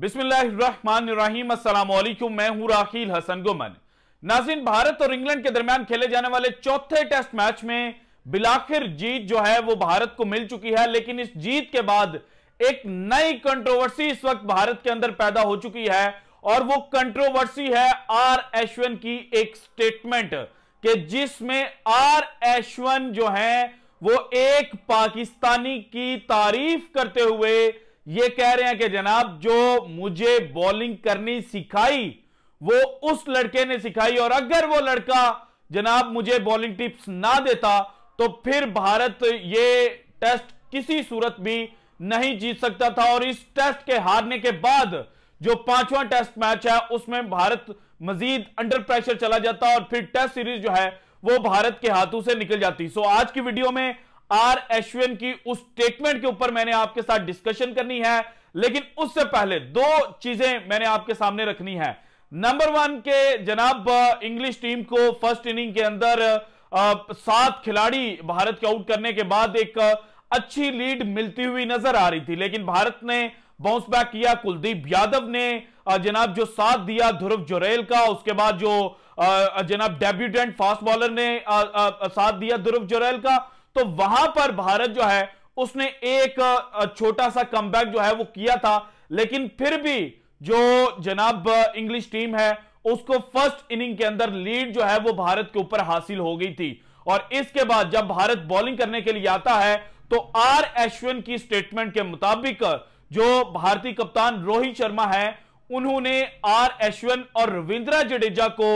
बिस्मिल्लाम मैं हूं राखील हसन गुमन नाजिन भारत और इंग्लैंड के दरमियान खेले जाने वाले चौथे टेस्ट मैच में बिलाखिर जीत जो है वो भारत को मिल चुकी है लेकिन इस जीत के बाद एक नई कंट्रोवर्सी इस वक्त भारत के अंदर पैदा हो चुकी है और वो कंट्रोवर्सी है आर एशवन की एक स्टेटमेंट के जिसमें आर एशवन जो है वो एक पाकिस्तानी की तारीफ करते हुए ये कह रहे हैं कि जनाब जो मुझे बॉलिंग करनी सिखाई वो उस लड़के ने सिखाई और अगर वो लड़का जनाब मुझे बॉलिंग टिप्स ना देता तो फिर भारत ये टेस्ट किसी सूरत भी नहीं जीत सकता था और इस टेस्ट के हारने के बाद जो पांचवा टेस्ट मैच है उसमें भारत मजीद अंडर प्रेशर चला जाता और फिर टेस्ट सीरीज जो है वो भारत के हाथों से निकल जाती सो आज की वीडियो में आर एश्विन की उस स्टेटमेंट के ऊपर मैंने आपके साथ डिस्कशन करनी है लेकिन उससे पहले दो चीजें मैंने आपके सामने रखनी है नंबर वन के जनाब इंग्लिश टीम को फर्स्ट इनिंग के अंदर सात खिलाड़ी भारत के आउट करने के बाद एक अच्छी लीड मिलती हुई नजर आ रही थी लेकिन भारत ने बाउंस बैक किया कुलदीप यादव ने जनाब जो साथ दिया ध्रुव जुरेल का उसके बाद जो जनाब डेब्यूटेंट फास्ट बॉलर ने साथ दिया ध्रुव जुरेल का तो वहां पर भारत जो है उसने एक छोटा सा कम जो है वो किया था लेकिन फिर भी जो जनाब इंग्लिश टीम है उसको फर्स्ट इनिंग के अंदर लीड जो है वो भारत के ऊपर हासिल हो गई थी और इसके बाद जब भारत बॉलिंग करने के लिए आता है तो आर एश्विन की स्टेटमेंट के मुताबिक जो भारतीय कप्तान रोहित शर्मा है उन्होंने आर एश्विन और रविंद्रा जडेजा को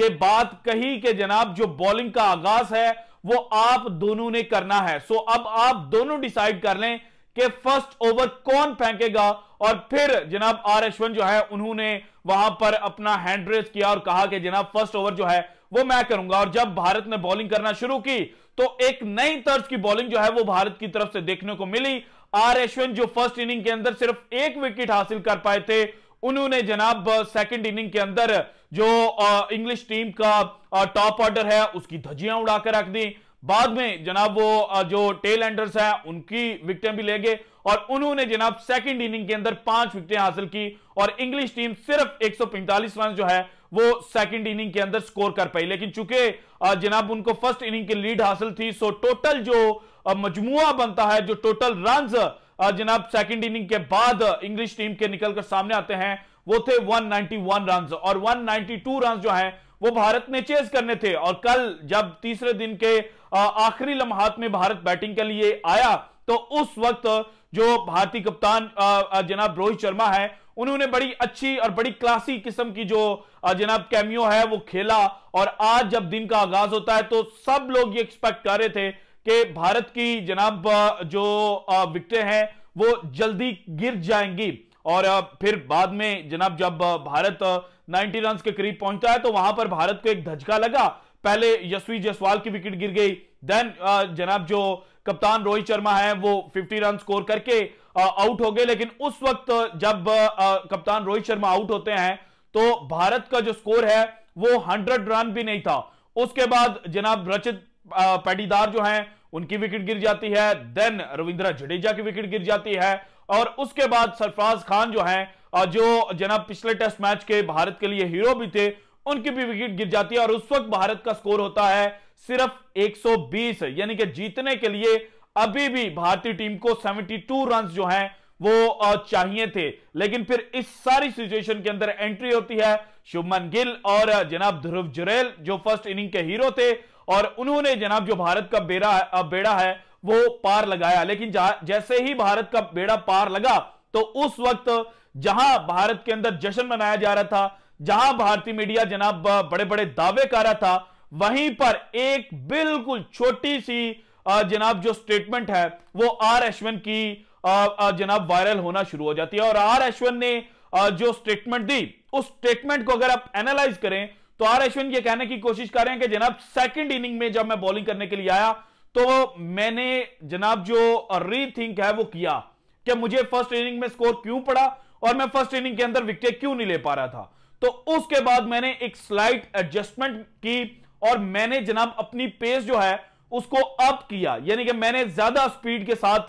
यह बात कही कि जनाब जो बॉलिंग का आगाज है वो आप दोनों ने करना है सो अब आप दोनों डिसाइड कर लें कि फर्स्ट ओवर कौन फेंकेगा और फिर जनाब आर अश्वन जो है उन्होंने वहां पर अपना हैंड रेस किया और कहा कि जनाब फर्स्ट ओवर जो है वो मैं करूंगा और जब भारत ने बॉलिंग करना शुरू की तो एक नई तर्ज की बॉलिंग जो है वो भारत की तरफ से देखने को मिली आर अश्विन जो फर्स्ट इनिंग के अंदर सिर्फ एक विकेट हासिल कर पाए थे उन्होंने जनाब सेकंड इनिंग के अंदर जो इंग्लिश टीम का टॉप ऑर्डर है उसकी धजियां उड़ाकर रख दी बाद में जनाब वो जो टेल एंडर्स हैं उनकी विकटें भी ले गए और उन्होंने जनाब सेकंड इनिंग के अंदर पांच विकटें हासिल की और इंग्लिश टीम सिर्फ 145 रन जो है वो सेकंड इनिंग के अंदर स्कोर कर पाई लेकिन चूंकि जनाब उनको फर्स्ट इनिंग की लीड हासिल थी सो टोटल जो मजमुआ बनता है जो टोटल रन जनाब सेकेंड इनिंग के बाद इंग्लिश टीम के निकलकर सामने आते हैं वो थे 191 रन और 192 रन जो है वो भारत ने चेज करने थे और कल जब तीसरे दिन के आखिरी लम्हात में भारत बैटिंग के लिए आया तो उस वक्त जो भारतीय कप्तान जनाब रोहित शर्मा है उन्होंने बड़ी अच्छी और बड़ी क्लासी किस्म की जो जनाब कैमियो है वो खेला और आज जब दिन का आगाज होता है तो सब लोग ये एक्सपेक्ट कर रहे थे कि भारत की जनाब जो विकटें हैं वो जल्दी गिर जाएंगी और फिर बाद में जनाब जब भारत 90 रन के करीब पहुंचता है तो वहां पर भारत को एक धजका लगा पहले यशवी जसवाल की विकेट गिर गई देन जनाब जो कप्तान रोहित शर्मा है वो 50 रन स्कोर करके आउट हो गए लेकिन उस वक्त जब कप्तान रोहित शर्मा आउट होते हैं तो भारत का जो स्कोर है वो हंड्रेड रन भी नहीं था उसके बाद जनाब रचित पैटीदार जो हैं उनकी विकेट गिर जाती है देन रविंद्र जडेजा की विकेट गिर जाती है और उसके बाद सरफराज खान जो हैं जो जनाब पिछले टेस्ट मैच के भारत के लिए हीरो भी थे उनकी भी विकेट गिर जाती है और उस वक्त भारत का स्कोर होता है सिर्फ 120 यानी कि जीतने के लिए अभी भी भारतीय टीम को 72 रन जो हैं वो चाहिए थे लेकिन फिर इस सारी सिचुएशन के अंदर एंट्री होती है शुभमन गिल और जनाब ध्रुव जुरेल जो फर्स्ट इनिंग के हीरो थे और उन्होंने जनाब जो भारत का बेड़ा बेड़ा है वो पार लगाया लेकिन जैसे ही भारत का बेड़ा पार लगा तो उस वक्त जहां भारत के अंदर जश्न मनाया जा रहा था जहां भारतीय मीडिया जनाब बड़े बड़े दावे कर रहा था वहीं पर एक बिल्कुल छोटी सी जनाब जो स्टेटमेंट है वो आर अश्वन की जनाब वायरल होना शुरू हो जाती है और आर अश्वन ने जो स्टेटमेंट दी उस स्टेटमेंट को अगर आप एनालाइज करें तो आर अश्विन ये कहने की कोशिश कर रहे हैं कि जनाब सेकंड इनिंग में जब मैं बॉलिंग करने के लिए आया तो मैंने जनाब जो रीथिंक है वो किया कि मुझे फर्स्ट इनिंग में स्कोर क्यों पड़ा और मैं फर्स्ट इनिंग के अंदर विकेट क्यों नहीं ले पा रहा था तो उसके बाद मैंने एक स्लाइट एडजस्टमेंट की और मैंने जनाब अपनी पेस जो है उसको अप किया यानी कि मैंने ज्यादा स्पीड के साथ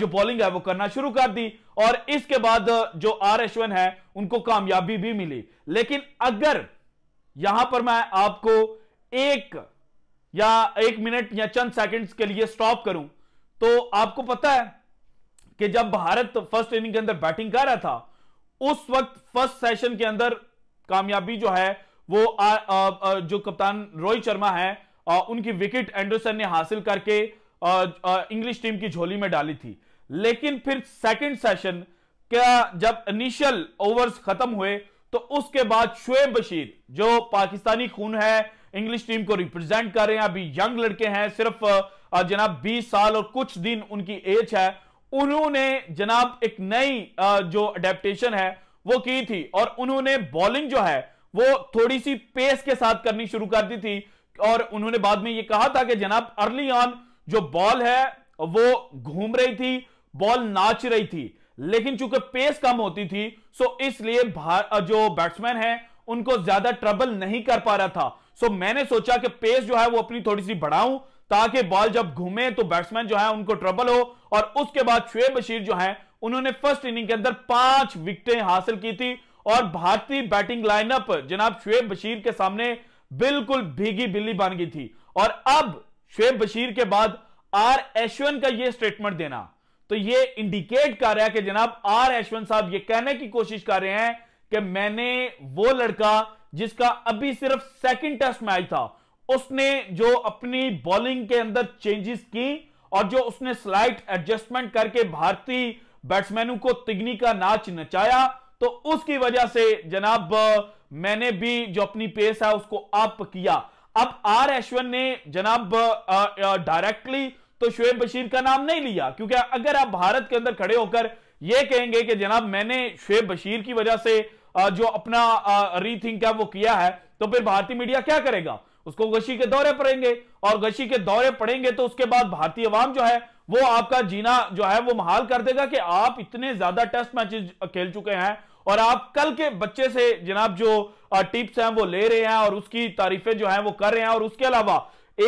जो बॉलिंग है वो करना शुरू कर दी और इसके बाद जो आर एशवन है उनको कामयाबी भी मिली लेकिन अगर यहां पर मैं आपको एक या एक मिनट या चंद सेकंड्स के लिए स्टॉप करूं तो आपको पता है कि जब भारत फर्स्ट इनिंग के अंदर बैटिंग कर रहा था उस वक्त फर्स्ट सेशन के अंदर कामयाबी जो है वो आ, आ, आ, जो कप्तान रोहित शर्मा है आ, उनकी विकेट एंडरसन ने हासिल करके इंग्लिश टीम की झोली में डाली थी लेकिन फिर सेकंड सेशन क्या जब इनिशियल ओवर्स खत्म हुए तो उसके बाद शुएब बशीर जो पाकिस्तानी खून है इंग्लिश टीम को रिप्रेजेंट कर रहे हैं अभी यंग लड़के हैं सिर्फ जनाब 20 साल और कुछ दिन उनकी एज है उन्होंने जनाब एक नई जो अडेप्टेशन है वो की थी और उन्होंने बॉलिंग जो है वो थोड़ी सी पेस के साथ करनी शुरू कर दी थी और उन्होंने बाद में ये कहा था कि जनाब अर्ली ऑन जो बॉल है वो घूम रही थी बॉल नाच रही थी लेकिन चूंकि पेस कम होती थी सो इसलिए जो बैट्समैन है उनको ज्यादा ट्रबल नहीं कर पा रहा था सो मैंने सोचा कि पेस जो है वो अपनी थोड़ी सी बढ़ाऊं ताकि बॉल जब घूमे तो बैट्समैन जो है उनको ट्रबल हो और उसके बाद शुएब बशीर जो है उन्होंने फर्स्ट इनिंग के अंदर पांच विकेटें हासिल की थी और भारतीय बैटिंग लाइनअप जनाब शुएब बशीर के सामने बिल्कुल भीगी बिल्ली बन गई थी और अब शुएब बशीर के बाद आर एशवन का यह स्टेटमेंट देना तो यह इंडिकेट कर रहा है कि जनाब आर एशवन साहब यह कहने की कोशिश कर रहे हैं कि मैंने वो लड़का जिसका अभी सिर्फ सेकंड टेस्ट मैच था उसने जो अपनी बॉलिंग के अंदर चेंजेस की और जो उसने स्लाइट एडजस्टमेंट करके भारतीय बैट्समैनों को तिगनी का नाच नचाया तो उसकी वजह से जनाब मैंने भी जो अपनी पेस है उसको अप किया अब आर एशवन ने जनाब डायरेक्टली तो शुएब बशीर का नाम नहीं लिया क्योंकि अगर आप भारत के अंदर खड़े होकर यह कहेंगे कि जनाब मैंने शुएब बशीर की वजह से जो अपना रीथिंक है वो किया है तो फिर भारतीय मीडिया क्या करेगा उसको गशी के दौरे पड़ेंगे और गशी के दौरे पड़ेंगे तो उसके बाद भारतीय अवाम जो है वो आपका जीना जो है वो महाल कर देगा कि आप इतने ज्यादा टेस्ट मैचेस खेल चुके हैं और आप कल के बच्चे से जनाब जो टिप्स हैं वो ले रहे हैं और उसकी तारीफें जो हैं वो कर रहे हैं और उसके अलावा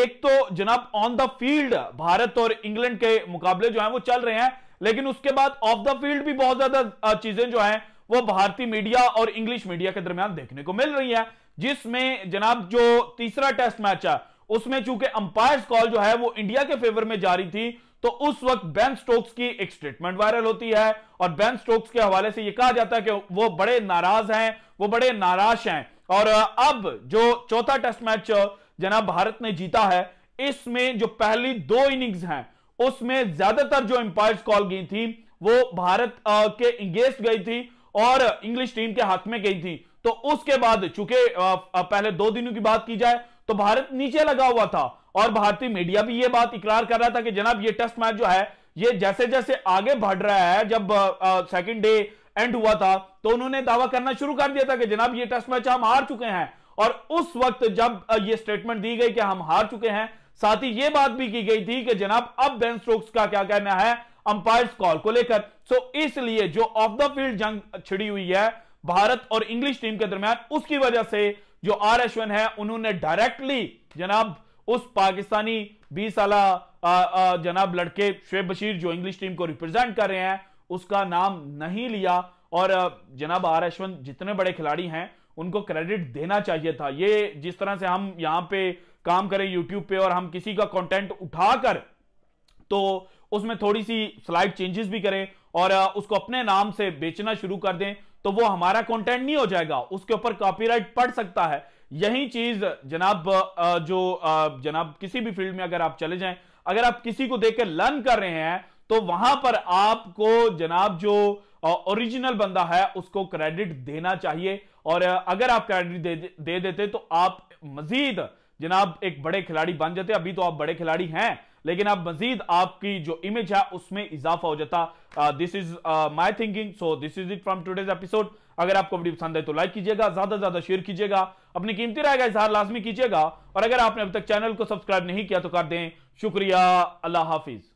एक तो जनाब ऑन द फील्ड भारत और इंग्लैंड के मुकाबले जो है वो चल रहे हैं लेकिन उसके बाद ऑफ द फील्ड भी बहुत ज्यादा चीजें जो है वो भारतीय मीडिया और इंग्लिश मीडिया के दरमियान देखने को मिल रही है जिसमें जनाब जो तीसरा टेस्ट मैच है उसमें चूंकि अंपायर कॉल जो है वो इंडिया के फेवर में जारी थी तो उस वक्त बैन स्टोक्स की एक स्टेटमेंट वायरल होती है और बैन स्टोक्स के हवाले से यह कहा जाता है कि वो बड़े नाराज हैं वो बड़े नाराज हैं और अब जो चौथा टेस्ट मैच जनाब भारत ने जीता है इसमें जो पहली दो इनिंग्स हैं उसमें ज्यादातर जो अंपायर्स कॉल गई थी वो भारत के इंगेस्ट गई थी और इंग्लिश टीम के हाथ में गई थी तो उसके बाद चूंकि पहले दो दिनों की बात की जाए तो भारत नीचे लगा हुआ था और भारतीय मीडिया भी ये बात इकरार कर रहा था कि जनाब ये टेस्ट मैच जो है ये जैसे जैसे आगे बढ़ रहा है जब सेकेंड डे एंड हुआ था तो उन्होंने दावा करना शुरू कर दिया था कि जनाब ये टेस्ट मैच हम हार चुके हैं और उस वक्त जब ये स्टेटमेंट दी गई कि हम हार चुके हैं साथ ही ये बात भी की गई थी कि जनाब अब बेन स्ट्रोक्स का क्या कहना है अंपायर कॉल को लेकर सो इसलिए जो ऑफ द फील्ड जंग छिड़ी हुई है भारत और इंग्लिश टीम के दरमियान उसकी वजह से जो आर अश्विन है उन्होंने डायरेक्टली जनाब उस पाकिस्तानी बीस साल जनाब लड़के शेब बशीर जो इंग्लिश टीम को रिप्रेजेंट कर रहे हैं उसका नाम नहीं लिया और जनाब आर अश्वंत जितने बड़े खिलाड़ी हैं उनको क्रेडिट देना चाहिए था ये जिस तरह से हम यहां पे काम करें यूट्यूब पे और हम किसी का कंटेंट उठाकर तो उसमें थोड़ी सी स्लाइड चेंजेस भी करें और उसको अपने नाम से बेचना शुरू कर दें तो वो हमारा कंटेंट नहीं हो जाएगा उसके ऊपर कॉपीराइट पड़ सकता है यही चीज जनाब जो जनाब किसी भी फील्ड में अगर आप चले जाएं अगर आप किसी को देखकर लर्न कर रहे हैं तो वहां पर आपको जनाब जो ओरिजिनल बंदा है उसको क्रेडिट देना चाहिए और अगर आप क्रेडिट दे, दे देते तो आप मजीद जनाब एक बड़े खिलाड़ी बन जाते अभी तो आप बड़े खिलाड़ी हैं लेकिन आप मजीद आपकी जो इमेज है उसमें इजाफा हो जाता this is my thinking so this is it from today's episode अगर आपको वीडियो पसंद है तो लाइक कीजिएगा ज्यादा ज्यादा शेयर कीजिएगा अपनी कीमती राय का इजहार लाजमी कीजिएगा और अगर आपने अब तक चैनल को सब्सक्राइब नहीं किया तो कर दें शुक्रिया अल्लाह हाफिज़